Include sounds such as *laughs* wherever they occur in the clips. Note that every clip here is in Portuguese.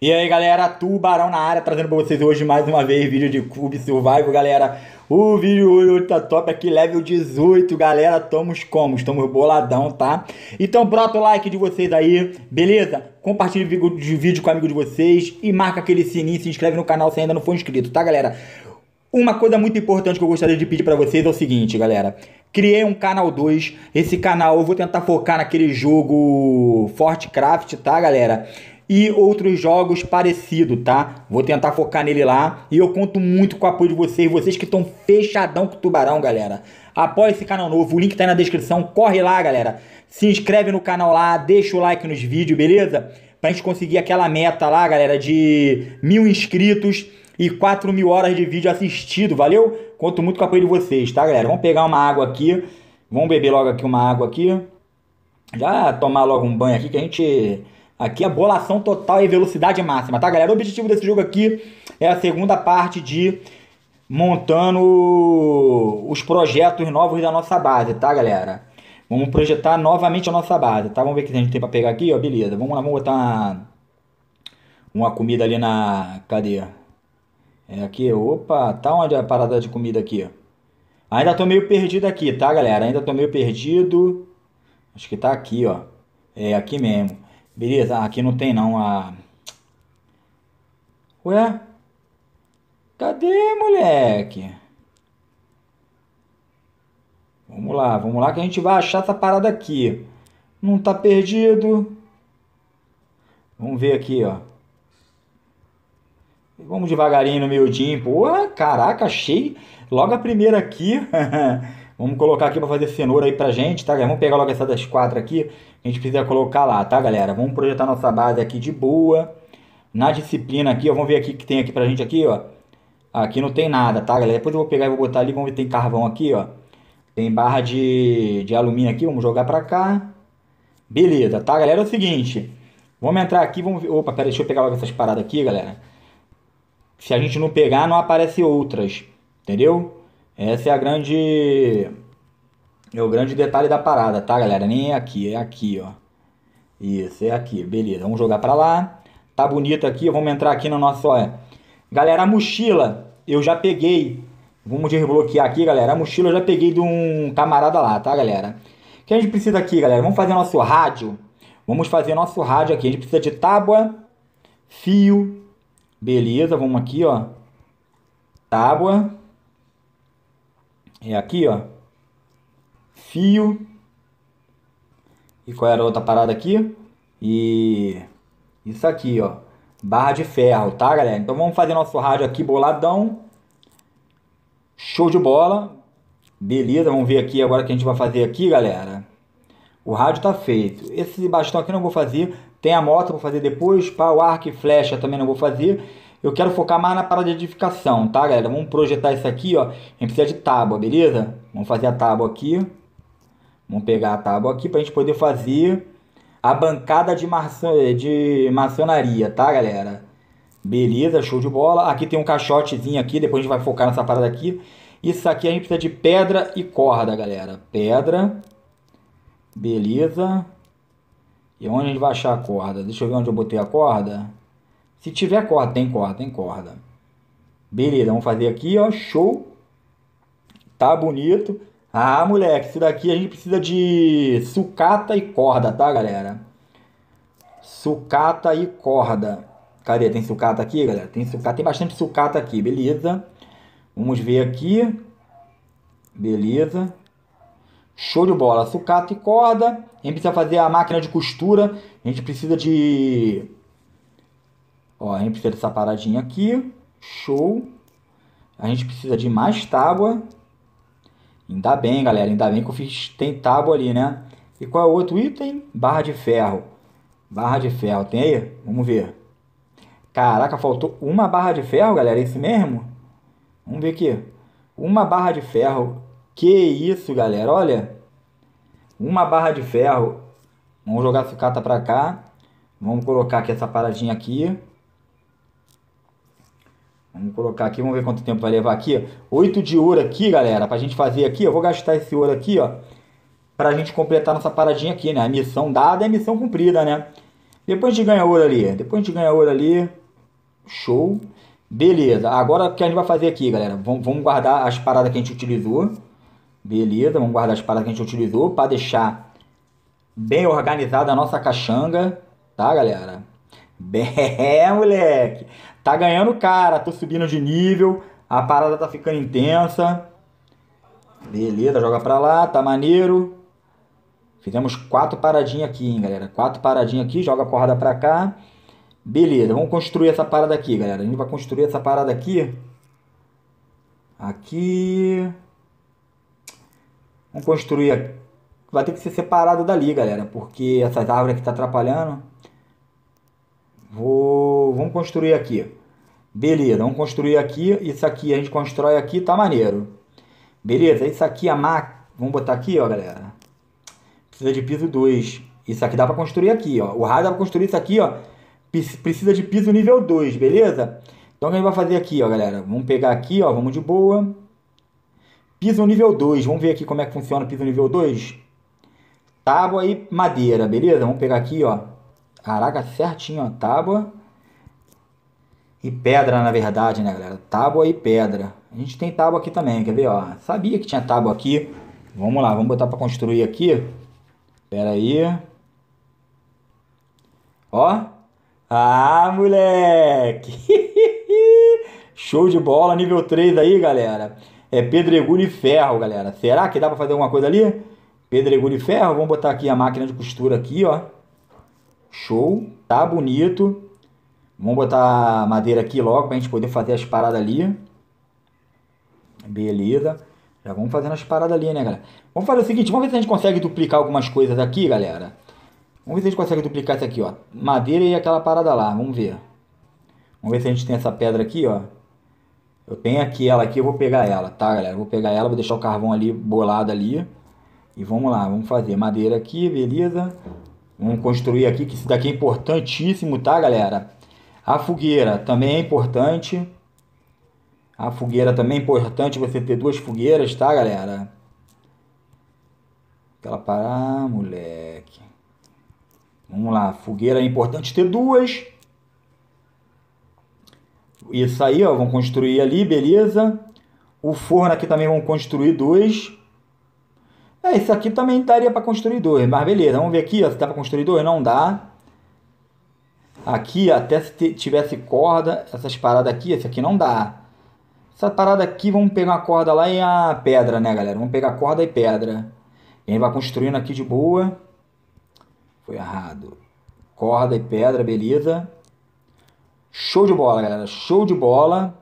E aí galera, Tubarão na área, trazendo pra vocês hoje mais uma vez vídeo de Cube Survival, galera. O vídeo hoje tá top aqui, level 18, galera, estamos como? Estamos boladão, tá? Então brota o like de vocês aí, beleza? Compartilhe o vídeo com o amigo de vocês e marca aquele sininho, se inscreve no canal se ainda não for inscrito, tá galera? Uma coisa muito importante que eu gostaria de pedir para vocês é o seguinte, galera. Criei um canal 2. Esse canal eu vou tentar focar naquele jogo Fortcraft, tá, galera? e outros jogos parecido, tá? Vou tentar focar nele lá e eu conto muito com o apoio de vocês, vocês que estão fechadão com o Tubarão, galera. Apoie esse canal novo, o link tá aí na descrição, corre lá, galera. Se inscreve no canal lá, deixa o like nos vídeos, beleza? Pra gente conseguir aquela meta lá, galera, de mil inscritos e quatro mil horas de vídeo assistido, valeu? Conto muito com o apoio de vocês, tá, galera? Vamos pegar uma água aqui, vamos beber logo aqui uma água aqui. Já tomar logo um banho aqui que a gente Aqui a bolação total e velocidade máxima, tá, galera? O objetivo desse jogo aqui é a segunda parte de montando os projetos novos da nossa base, tá, galera? Vamos projetar novamente a nossa base, tá? Vamos ver o que a gente tem pra pegar aqui, ó, beleza. Vamos lá, vamos botar uma, uma comida ali na... cadê? É aqui, opa, tá onde é a parada de comida aqui? Ainda tô meio perdido aqui, tá, galera? Ainda tô meio perdido. Acho que tá aqui, ó. É aqui mesmo. Beleza, ah, aqui não tem não a... Ué? Cadê, moleque? Vamos lá, vamos lá que a gente vai achar essa parada aqui. Não tá perdido. Vamos ver aqui, ó. Vamos devagarinho no miudinho. Pô, caraca, achei logo a primeira aqui. *laughs* Vamos colocar aqui para fazer cenoura aí pra gente, tá? Vamos pegar logo essa das quatro aqui. A gente precisa colocar lá, tá, galera? Vamos projetar nossa base aqui de boa. Na disciplina aqui, ó. Vamos ver aqui que tem aqui pra gente aqui, ó. Aqui não tem nada, tá, galera? Depois eu vou pegar e vou botar ali. Vamos ver tem carvão aqui, ó. Tem barra de, de alumínio aqui. Vamos jogar pra cá. Beleza, tá, galera? É o seguinte. Vamos entrar aqui, vamos ver. Opa, pera, deixa eu pegar logo essas paradas aqui, galera. Se a gente não pegar, não aparece outras. Entendeu? Essa é a grande. É o grande detalhe da parada, tá, galera? Nem é aqui, é aqui, ó. Isso, é aqui, beleza. Vamos jogar pra lá. Tá bonito aqui, vamos entrar aqui no nosso. Galera, a mochila eu já peguei. Vamos desbloquear aqui, galera. A mochila eu já peguei de um camarada lá, tá, galera? O que a gente precisa aqui, galera? Vamos fazer nosso rádio. Vamos fazer nosso rádio aqui. A gente precisa de tábua, fio. Beleza, vamos aqui, ó. Tábua, é aqui, ó. Fio. E qual era a outra parada aqui? E isso aqui, ó. Barra de ferro, tá, galera? Então vamos fazer nosso rádio aqui boladão. Show de bola. Beleza, vamos ver aqui agora o que a gente vai fazer aqui, galera. O rádio tá feito. Esse bastão aqui não vou fazer. Tem a moto, vou fazer depois. Pau, o arco e flecha também não vou fazer. Eu quero focar mais na parada de edificação, tá, galera? Vamos projetar isso aqui, ó. A gente precisa de tábua, beleza? Vamos fazer a tábua aqui. Vamos pegar a tábua aqui para a gente poder fazer a bancada de, maçã eh, de maçonaria, tá, galera? Beleza, show de bola. Aqui tem um caixotezinho aqui, depois a gente vai focar nessa parada aqui. Isso aqui a gente precisa de pedra e corda, galera. Pedra. Beleza. E onde a gente vai achar a corda? Deixa eu ver onde eu botei a corda. Se tiver corda, tem corda, tem corda. Beleza, vamos fazer aqui, ó, show. Tá bonito. Ah, moleque, isso daqui a gente precisa de sucata e corda, tá, galera? Sucata e corda. Cadê? Tem sucata aqui, galera? Tem sucata, tem bastante sucata aqui, beleza? Vamos ver aqui. Beleza. Show de bola. Sucata e corda. A gente precisa fazer a máquina de costura. A gente precisa de Ó, a gente precisa dessa paradinha aqui. Show. A gente precisa de mais tábua. Ainda bem, galera. Ainda bem que eu fiz... Tem tábua ali, né? E qual é o outro item? Barra de ferro. Barra de ferro. Tem aí? Vamos ver. Caraca, faltou uma barra de ferro, galera. É isso mesmo? Vamos ver aqui. Uma barra de ferro. Que isso, galera. Olha. Uma barra de ferro. Vamos jogar a sucata pra cá. Vamos colocar aqui essa paradinha aqui. Vamos colocar aqui, vamos ver quanto tempo vai levar aqui. 8 de ouro aqui, galera, pra gente fazer aqui. Eu vou gastar esse ouro aqui, ó. Pra gente completar nossa paradinha aqui, né? A missão dada é missão cumprida, né? Depois a gente ganha ouro ali. Depois a gente ganha ouro ali. Show. Beleza. Agora o que a gente vai fazer aqui, galera? Vamos guardar as paradas que a gente utilizou. Beleza, vamos guardar as paradas que a gente utilizou para deixar bem organizada a nossa caixanga, tá, galera? *laughs* Bem, moleque. Tá ganhando cara, tô subindo de nível, a parada tá ficando intensa. Beleza, joga pra lá, tá maneiro. Fizemos quatro paradinhas aqui, hein, galera. Quatro paradinhas aqui, joga a corda pra cá. Beleza, vamos construir essa parada aqui, galera. A gente vai construir essa parada aqui. Aqui. Vamos construir. Vai ter que ser separado dali, galera. Porque essas árvores aqui tá atrapalhando. Vou vamos construir aqui. Beleza, vamos construir aqui, isso aqui a gente constrói aqui, tá maneiro. Beleza, isso aqui é a máquina, vamos botar aqui, ó, galera. Precisa de piso 2. Isso aqui dá para construir aqui, ó. O raio dá para construir isso aqui, ó. Precisa de piso nível 2, beleza? Então o que a gente vai fazer aqui, ó, galera? Vamos pegar aqui, ó, vamos de boa. Piso nível 2, vamos ver aqui como é que funciona o piso nível 2. Tábua e madeira, beleza? Vamos pegar aqui, ó. Caraca, certinho, ó, tábua e pedra, na verdade, né, galera? Tábua e pedra. A gente tem tábua aqui também, quer ver, ó? Sabia que tinha tábua aqui. Vamos lá, vamos botar para construir aqui. Pera aí. Ó. Ah, moleque! *laughs* Show de bola, nível 3 aí, galera. É pedregulho e ferro, galera. Será que dá para fazer alguma coisa ali? Pedregulho e ferro. Vamos botar aqui a máquina de costura aqui, ó. Show. Tá bonito. Vamos botar madeira aqui logo para a gente poder fazer as paradas ali. Beleza. Já vamos fazendo as paradas ali, né, galera? Vamos fazer o seguinte, vamos ver se a gente consegue duplicar algumas coisas aqui, galera. Vamos ver se a gente consegue duplicar isso aqui, ó. Madeira e aquela parada lá, vamos ver. Vamos ver se a gente tem essa pedra aqui, ó. Eu tenho aqui ela aqui, eu vou pegar ela, tá, galera? vou pegar ela, vou deixar o carvão ali bolado ali. E vamos lá, vamos fazer madeira aqui, beleza? Vamos construir aqui, que isso daqui é importantíssimo, tá, galera? A fogueira também é importante. A fogueira também é importante você ter duas fogueiras, tá, galera? Aquela parada, moleque. Vamos lá, fogueira é importante ter duas. Isso aí, ó, vão construir ali, beleza. O forno aqui também vão construir dois. É, isso aqui também daria para construir dois, mas beleza. Vamos ver aqui ó, se dá para construir dois. Não dá. Aqui, até se tivesse corda, essas paradas aqui, esse aqui não dá. Essa parada aqui, vamos pegar a corda lá e a pedra, né, galera? Vamos pegar corda e pedra. E a gente vai construindo aqui de boa. Foi errado. Corda e pedra, beleza. Show de bola, galera. Show de bola.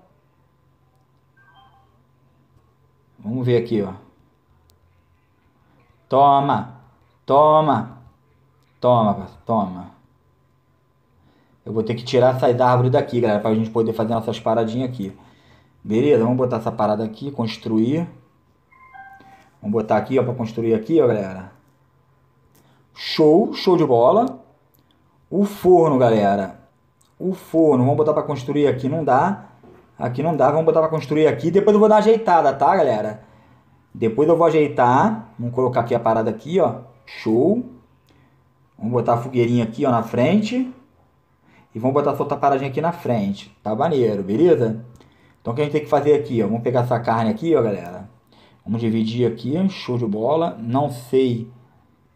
Vamos ver aqui, ó. Toma. Toma. Toma, toma. Eu vou ter que tirar essas árvores daqui, galera, para a gente poder fazer nossas paradinhas aqui. Beleza, vamos botar essa parada aqui, construir. Vamos botar aqui, ó, para construir aqui, ó, galera. Show, show de bola. O forno, galera. O forno, vamos botar para construir aqui, não dá. Aqui não dá, vamos botar para construir aqui. Depois eu vou dar ajeitada, tá, galera? Depois eu vou ajeitar. Vamos colocar aqui a parada aqui, ó. Show. Vamos botar a fogueirinha aqui, ó, na frente e vamos botar sua paradinha aqui na frente. Tá maneiro, beleza? Então o que a gente tem que fazer aqui, ó, vamos pegar essa carne aqui, ó, galera. Vamos dividir aqui, show de bola. Não sei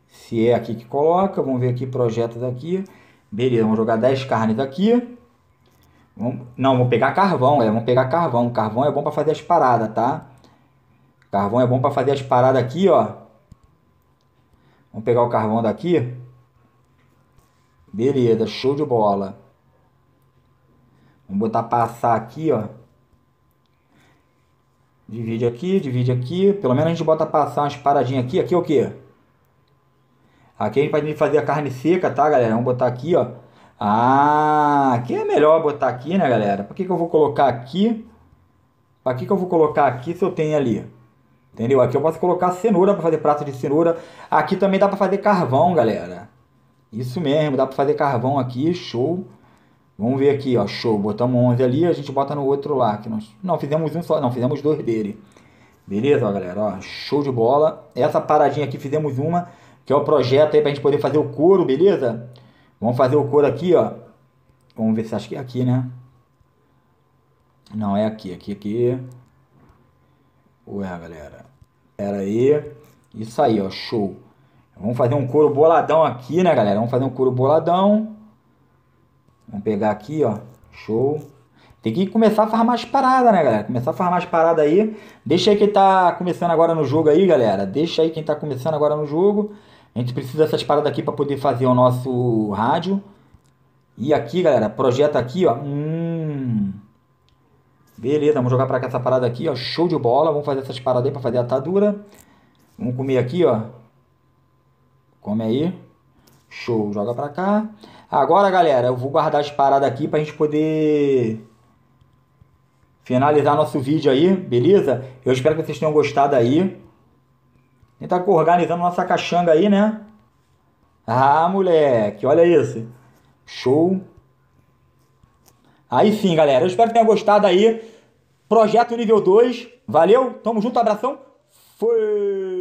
se é aqui que coloca, vamos ver aqui projetos aqui. Beleza, vamos jogar 10 carnes aqui. Vamos... Não, vamos pegar carvão, galera, vamos pegar carvão. Carvão é bom para fazer as paradas, tá? Carvão é bom para fazer as paradas aqui, ó. Vamos pegar o carvão daqui. Beleza, show de bola. Vamos botar passar aqui, ó. Divide aqui, divide aqui. Pelo menos a gente bota passar umas paradinhas aqui. Aqui é o que? Aqui a gente vai fazer a carne seca, tá, galera? Vamos botar aqui, ó. Ah, aqui é melhor botar aqui, né, galera? Por que, que eu vou colocar aqui? Pra que, que eu vou colocar aqui se eu tenho ali? Entendeu? Aqui eu posso colocar cenoura para fazer prato de cenoura. Aqui também dá para fazer carvão, galera. Isso mesmo, dá para fazer carvão aqui, show. Vamos ver aqui, ó, show, botamos 11 ali, a gente bota no outro lá, que nós não fizemos um só, não, fizemos dois dele. Beleza, ó, galera, ó, show de bola. Essa paradinha aqui fizemos uma, que é o projeto aí pra gente poder fazer o couro, beleza? Vamos fazer o couro aqui, ó. Vamos ver se acho que é aqui, né? Não, é aqui, aqui, aqui. Ué, galera. Pera aí. Isso aí, ó, show. Vamos fazer um couro boladão aqui, né, galera? Vamos fazer um couro boladão. Vamos pegar aqui, ó. Show. Tem que começar a farmar as paradas, né, galera? Começar a farmar as paradas aí. Deixa aí quem tá começando agora no jogo aí, galera. Deixa aí quem tá começando agora no jogo. A gente precisa dessas paradas aqui para poder fazer o nosso rádio. E aqui, galera, projeta aqui, ó. Hum. Beleza, vamos jogar pra cá essa parada aqui, ó. Show de bola. Vamos fazer essas paradas aí pra fazer a atadura. Vamos comer aqui, ó. Come aí. Show. Joga pra cá. Agora, galera, eu vou guardar as paradas aqui para a gente poder finalizar nosso vídeo aí, beleza? Eu espero que vocês tenham gostado aí. A gente tá organizando nossa caixanga aí, né? Ah, moleque, olha isso. Show. Aí sim, galera. Eu espero que tenha gostado aí. Projeto nível 2. Valeu, tamo junto, abração. Foi!